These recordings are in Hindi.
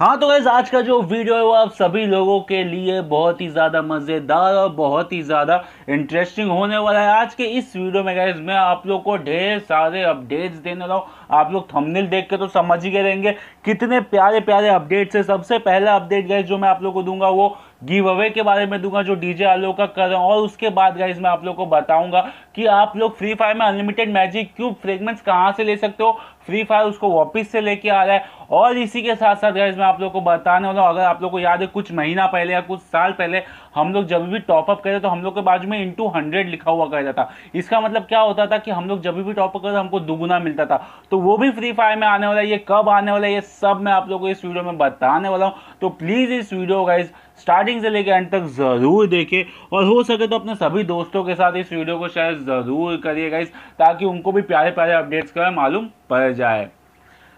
हाँ तो गैस आज का जो वीडियो है वो आप सभी लोगों के लिए बहुत ही ज़्यादा मज़ेदार और बहुत ही ज़्यादा इंटरेस्टिंग होने वाला है आज के इस वीडियो में गैस मैं आप लोग को ढेर सारे अपडेट्स देने वाला हूँ आप लोग थंबनेल देख के तो समझ ही गए रहेंगे कितने प्यारे प्यारे अपडेट्स है सबसे पहला अपडेट गैस जो मैं आप लोग को दूंगा वो गिव अवे के बारे में दूंगा जो डीजे आलो का कर रहा और उसके बाद गाइज मैं आप लोग को बताऊंगा कि आप लोग फ्री फायर में अनलिमिटेड मैजिक क्यूब फ्रेगमेंट्स कहाँ से ले सकते हो फ्री फायर उसको वापस से लेके आ रहा है और इसी के साथ साथ गैस मैं आप लोग को बताने वाला हूँ अगर आप लोग को याद है कुछ महीना पहले या कुछ साल पहले हम लोग जब भी टॉपअप करे तो हम लोग के बाजू में इंटू हंड्रेड लिखा हुआ करता था इसका मतलब क्या होता था कि हम लोग जब भी टॉपअप करते हमको दुगुना मिलता था तो वो भी फ्री फायर में आने वाला है ये कब आने वाला है ये सब मैं आप लोग को इस वीडियो में बताने वाला हूँ तो प्लीज़ इस वीडियो गाइज स्टार्टिंग से लेकर एंड तक ज़रूर देखें और हो सके तो अपने सभी दोस्तों के साथ इस वीडियो को शेयर ज़रूर करिए गाइज ताकि उनको भी प्यारे प्यारे अपडेट्स का मालूम पड़ जाए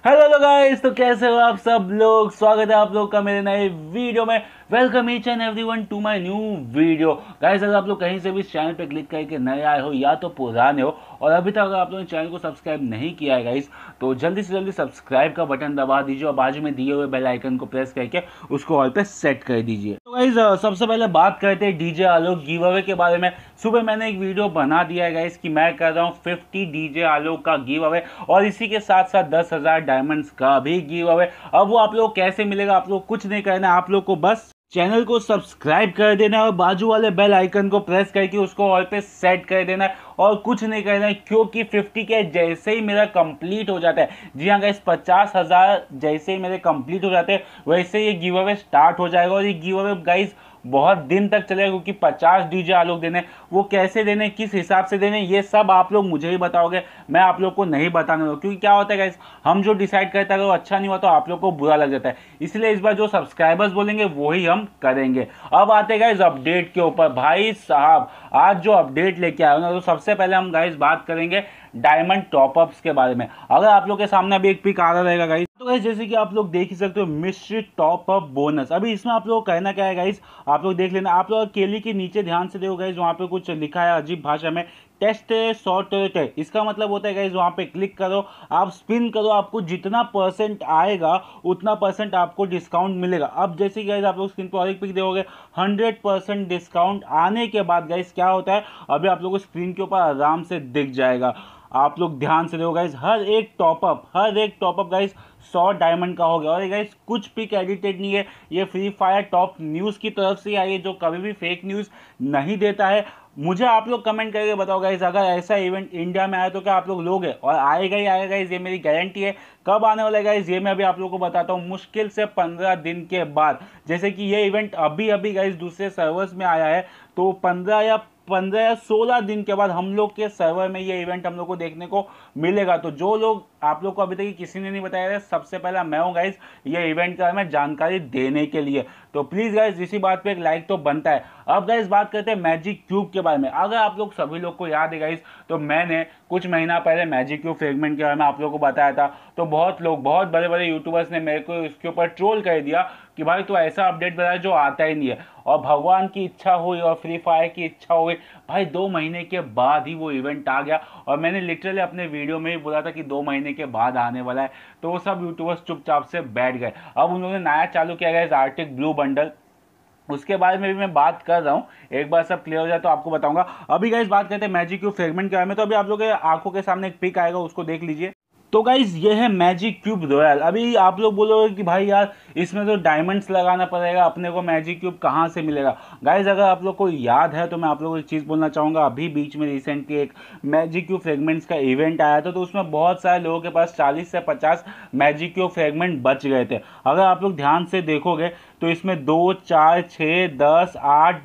हेलो गाइस तो कैसे हो आप सब लोग स्वागत है आप लोग का मेरे नए वीडियो में welcome each and every one to my new video guys अगर आप लोग कहीं से भी इस चैनल पर क्लिक करके नए आए हो या तो पुराने हो और अभी तक अगर आप लोगों ने चैनल को सब्सक्राइब नहीं किया है गाइज तो जल्दी से जल्दी सब्सक्राइब का बटन दबा दीजिए और बाजू में दिए हुए बेल आइकन को प्रेस करके उसको ऑल पे सेट कर दीजिए तो गाइज सबसे पहले बात करते हैं डीजे आलोक गिव अवे के बारे में सुबह मैंने एक वीडियो बना दिया है गाइज कि मैं कर रहा हूँ फिफ्टी डीजे आलोक का गिव अवे और इसी के साथ साथ दस हज़ार डायमंड्स का भी गिव अवे अब वो आप लोग कैसे मिलेगा आप लोग कुछ नहीं करना आप लोग को बस चैनल को सब्सक्राइब कर देना है और बाजू वाले बेल आइकन को प्रेस करके उसको ऑल पे सेट कर देना है और कुछ नहीं करना है क्योंकि 50 के जैसे ही मेरा कंप्लीट हो जाता है जी हाँ गैस पचास हज़ार जैसे ही मेरे कंप्लीट हो जाते हैं वैसे ये गिव अवे स्टार्ट हो जाएगा और ये गिव अवे गाइज़ बहुत दिन तक चलेगा क्योंकि पचास डीजे आलोक देने वो कैसे देने किस हिसाब से देने ये सब आप लोग मुझे ही बताओगे मैं आप लोग को नहीं बताने वाला क्योंकि क्या होता है गाइस हम जो डिसाइड करते हैं अगर वो अच्छा नहीं हुआ तो आप लोग को बुरा लग जाता है इसलिए इस बार जो सब्सक्राइबर्स बोलेंगे वही हम करेंगे अब आते गाइज अपडेट के ऊपर भाई साहब आज जो अपडेट लेके आए ना तो सबसे पहले हम गाइज बात करेंगे डायमंड टॉपअप्स के बारे में अगर आप लोग के सामने अभी एक पिक आ रहा रहेगा गाइज तो गाइज जैसे कि आप लोग देख ही सकते हो मिश्रित टॉप अप बोनस अभी इसमें आप को कहना क्या है गाइज आप लोग देख लेना आप लोग केली के नीचे ध्यान से देखो गाइज वहाँ पे कुछ लिखा है अजीब भाषा में टेस्ट शॉर्ट टे इसका मतलब होता है गाइज वहाँ पे क्लिक करो आप स्पिन करो आपको जितना परसेंट आएगा उतना परसेंट आपको डिस्काउंट मिलेगा अब जैसे गाइज आप लोग स्क्रीन पर और एक पिक देखोगे हंड्रेड परसेंट डिस्काउंट आने के बाद गाइज क्या होता है अभी आप लोग को स्क्रीन के ऊपर आराम से दिख जाएगा आप लोग ध्यान से देखो गाइज हर एक टॉपअप हर एक टॉपअप गाइज सौ डायमंड का हो गया और गाइस कुछ पिक एडिटेड नहीं है ये फ्री फायर टॉप न्यूज़ की तरफ से आई है जो कभी भी फेक न्यूज़ नहीं देता है मुझे आप लोग कमेंट करके बताओ गाइज अगर ऐसा इवेंट इंडिया में आया तो क्या आप लोग लोगे और आएगा ही आएगा ये मेरी गारंटी है कब आने वाला है गाइज ये मैं अभी आप लोगों को बताता हूँ मुश्किल से पंद्रह दिन के बाद जैसे कि ये इवेंट अभी अभी गाइज दूसरे सर्वर्स में आया है तो पंद्रह या पंद्रह या सोलह दिन के बाद हम लोग के सर्वर में ये इवेंट हम लोग को देखने को मिलेगा तो जो लोग आप लोग को अभी तक किसी ने नहीं बताया सबसे पहला मैं हूँ गाइज ये इवेंट के बारे में जानकारी देने के लिए तो प्लीज़ गाइज इसी बात पर एक लाइक तो बनता है अब गाइज बात करते हैं मैजिक क्यूब के बारे में अगर आप लोग सभी लोग को याद है गाइज तो मैंने कुछ महीना पहले मैजिक क्यूब फेगमेंट के बारे में आप लोग को बताया था तो बहुत लोग बहुत बड़े बड़े यूट्यूबर्स ने मेरे को इसके ऊपर ट्रोल कर दिया कि भाई तो ऐसा अपडेट बताया जो आता ही नहीं है और भगवान की इच्छा हुई और फ्री फायर की इच्छा हुई भाई दो महीने के बाद ही वो इवेंट आ गया और मैंने लिटरली अपने वीडियो में ही बोला था कि दो महीने के बाद आने वाला है तो वो सब यूट्यूबर्स चुपचाप से बैठ गए अब उन्होंने नया चालू किया गया आर्टिक ब्लू बंडल उसके बाद में भी मैं बात कर रहा हूँ एक बार सब क्लियर हो जाए तो आपको बताऊंगा अभी गाइज बात करते हैं मैजिक क्यू फ्रेगमेंट के बारे में तो अभी आप के आंखों के सामने एक पिक आएगा उसको देख लीजिए तो गाइज़ ये है मैजिक क्यूब रॉयल अभी आप लोग बोलोगे कि भाई यार इसमें तो डायमंड्स लगाना पड़ेगा अपने को मैजिक क्यूब कहाँ से मिलेगा गाइज़ अगर आप लोग को याद है तो मैं आप लोग को एक चीज़ बोलना चाहूँगा अभी बीच में रिसेंटली एक मैजिक क्यूब फ्रेगमेंट्स का इवेंट आया था तो उसमें बहुत सारे लोगों के पास चालीस से पचास मैजिक क्यूब फ्रेगमेंट बच गए थे अगर आप लोग ध्यान से देखोगे तो इसमें दो चार छः दस आठ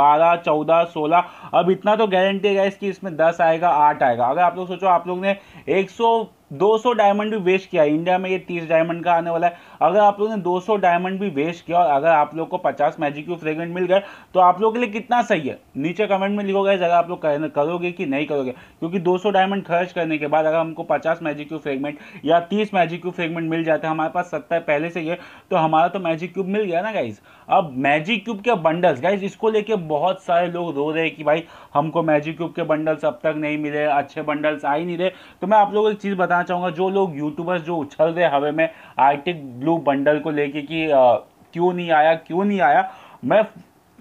बारह चौदह सोलह अब इतना तो गारंटी है कि इसमें दस आएगा आठ आएगा अगर आप लोग सोचो आप लोग ने एक सौ 200 डायमंड भी वेस्ट किया इंडिया में ये 30 डायमंड का आने वाला है अगर आप लोगों ने 200 डायमंड भी वेस्ट किया और अगर आप लोग को 50 मैजिक क्यू फ्रेगमेंट मिल गया तो आप लोगों के लिए कितना सही है नीचे कमेंट में लिखोगे अगर आप लोग करोगे कि नहीं करोगे क्योंकि 200 डायमंड खर्च करने के बाद अगर हमको पचास मैजिक क्यू फ्रेगमेंट या तीस मैजिक क्यू फ्रेगमेंट मिल जाते हैं हमारे पास सत्तर पहले से ही तो हमारा तो मैजिक क्यूब मिल गया ना गाइज अब मैजिक क्यूब के बंडल्स गाइज इसको लेके बहुत सारे लोग रो रहे कि भाई हमको मैजिक क्यूब के बंडल्स अब तक नहीं मिले अच्छे बंडल्स आ ही नहीं रहे तो मैं आप को एक चीज़ बता बताना चाहूँगा जो लोग यूट्यूबर्स जो उछल रहे हवे में आर्टिक ब्लू बंडल को लेके कि क्यों नहीं आया क्यों नहीं आया मैं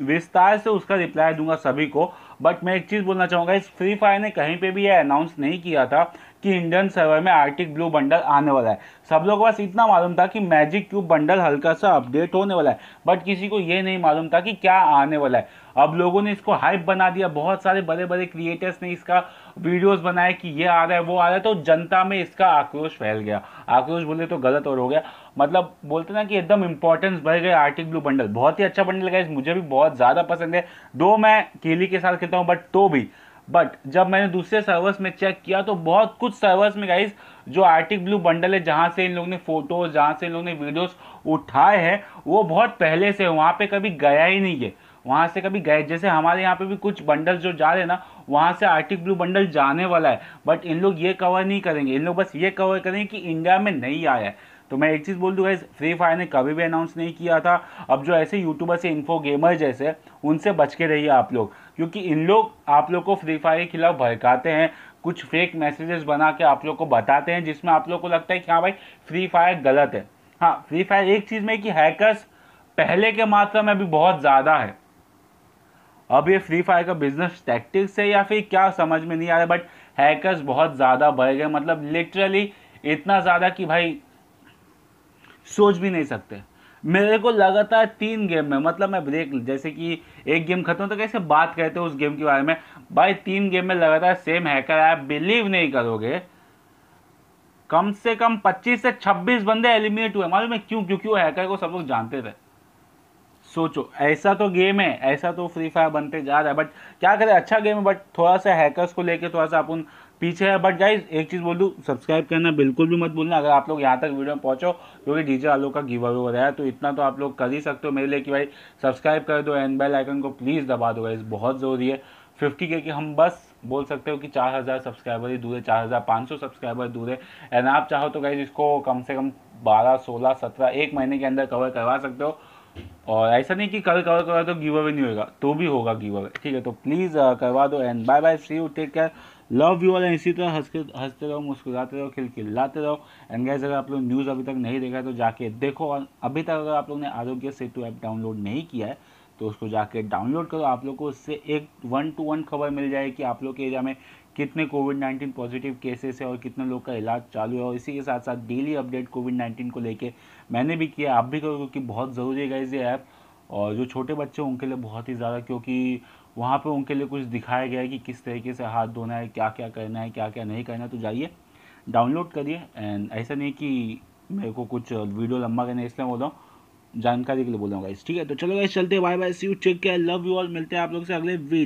विस्तार से उसका रिप्लाई दूंगा सभी को बट मैं एक चीज़ बोलना चाहूँगा इस फ्री फायर ने कहीं पे भी यह अनाउंस नहीं किया था कि इंडियन सर्वर में आर्टिक ब्लू बंडल आने वाला है सब लोगों को बस इतना मालूम था कि मैजिक क्यूब बंडल हल्का सा अपडेट होने वाला है बट किसी को ये नहीं मालूम था कि क्या आने वाला है अब लोगों ने इसको हाइप बना दिया बहुत सारे बड़े बड़े क्रिएटर्स ने इसका वीडियोस बनाए कि ये आ रहा है वो आ रहा है तो जनता में इसका आक्रोश फैल गया आक्रोश बोले तो गलत और हो गया मतलब बोलते ना कि एकदम इंपॉर्टेंस बढ़ गया आर्टिक ब्लू बंडल बहुत ही अच्छा बंडल लगा मुझे भी बहुत ज़्यादा पसंद है दो मैं केली के साथ खेलता हूँ बट तो भी बट जब मैंने दूसरे सर्वर्स में चेक किया तो बहुत कुछ सर्वर्स में गाइज जो आर्टिक ब्लू बंडल है जहाँ से इन लोगों ने फोटोज जहाँ से इन लोगों ने वीडियोस उठाए हैं वो बहुत पहले से वहाँ पे कभी गया ही नहीं है वहाँ से कभी गए जैसे हमारे यहाँ पे भी कुछ बंडल जो जा रहे हैं ना वहाँ से आर्टिक ब्लू बंडल जाने वाला है बट इन लोग ये कवर नहीं करेंगे इन लोग बस ये कवर करेंगे कि इंडिया में नहीं आया है तो मैं एक चीज़ बोल दूँगा फ्री फायर ने कभी भी अनाउंस नहीं किया था अब जो ऐसे यूट्यूबर्स या इन्फो गेमर जैसे उनसे बच के रहिए आप लोग क्योंकि इन लोग आप लोग को फ्री फायर के खिलाफ भड़काते हैं कुछ फेक मैसेजेस बना के आप लोग को बताते हैं जिसमें आप लोग को लगता है कि हाँ भाई फ्री फायर गलत है हाँ फ्री फायर एक चीज़ में कि हैकर्स पहले के मात्रा में भी बहुत ज़्यादा है अब ये फ्री फायर का बिजनेस टैक्टिक्स है या फिर क्या समझ में नहीं आ रहा बट हैकर्स बहुत ज़्यादा बढ़ गए मतलब लिटरली इतना ज़्यादा कि भाई सोच भी नहीं सकते मेरे को लगातार तीन गेम में मतलब मैं ब्रेक जैसे कि एक गेम खत्म तो कैसे बात करते हो उस गेम के बारे में भाई तीन गेम में लगातार सेम हैकर आप बिलीव नहीं करोगे कम से कम 25 से 26 बंदे एलिमिनेट हुए मालूम है क्यों क्योंकि वो हैकर को सब लोग जानते थे सोचो ऐसा तो गेम है ऐसा तो फ्री फायर बनते जा रहा है बट क्या करें अच्छा गेम है बट थोड़ा सा हैकर्स को लेके थोड़ा सा अपन पीछे है बट गाइज एक चीज़ बोल दू सब्सक्राइब करना बिल्कुल भी मत भूलना अगर आप लोग यहाँ तक वीडियो में पहुँचो क्योंकि डीजे आलो का गिव अवे हो रहा है तो इतना तो आप लोग कर ही सकते हो मेरे लिए कि भाई सब्सक्राइब कर दो एंड बेल आइकन को प्लीज़ दबा दो गाइज बहुत ज़रूरी है फिफ्टी के कि हम बस बोल सकते हो कि चार हज़ार सब्सक्राइबर ही दूर है चार हज़ार पाँच सौ सब्सक्राइबर दूर है एंड आप चाहो तो गाइज इसको कम से कम बारह सोलह सत्रह एक महीने के अंदर कवर करवा सकते हो और ऐसा नहीं कि कल कवर करा तो गिव अवे नहीं होगा तो भी होगा गिव अवे ठीक है तो प्लीज़ uh, करवा दो and bye bye see you take care love you all and इसी तरह हंसते हंसते रहो मुस्कुराते रहो खिलखिलाते रहो एंड गैस अगर आप लोग न्यूज़ अभी तक नहीं देखा है तो जाके देखो और अभी तक अगर आप लोग ने आरोग्य सेतु ऐप डाउनलोड नहीं किया है तो उसको जाके डाउनलोड करो आप लोग को उससे एक वन टू वन खबर मिल जाएगी कि आप लोग के एरिया में कितने कोविड नाइन्टीन पॉजिटिव केसेस है और कितने लोग का इलाज चालू है और इसी के साथ साथ डेली अपडेट कोविड नाइन्टीन को लेके मैंने भी किया आप भी करो क्योंकि बहुत ज़रूरी है गाइज ये ऐप और जो छोटे बच्चे हैं उनके लिए बहुत ही ज़्यादा क्योंकि वहाँ पर उनके लिए कुछ दिखाया गया है कि किस तरीके से हाथ धोना है क्या क्या करना है क्या क्या नहीं करना है तो जाइए डाउनलोड करिए एंड ऐसा नहीं कि मेरे को कुछ वीडियो लंबा करना है इसलिए बोल रहा हूँ जानकारी के लिए बोल रहा हूँ गाइस ठीक है तो चलो गाइस चलते bye bye see you check किया लव यू ऑल मिलते हैं आप लोग से अगले वीडियो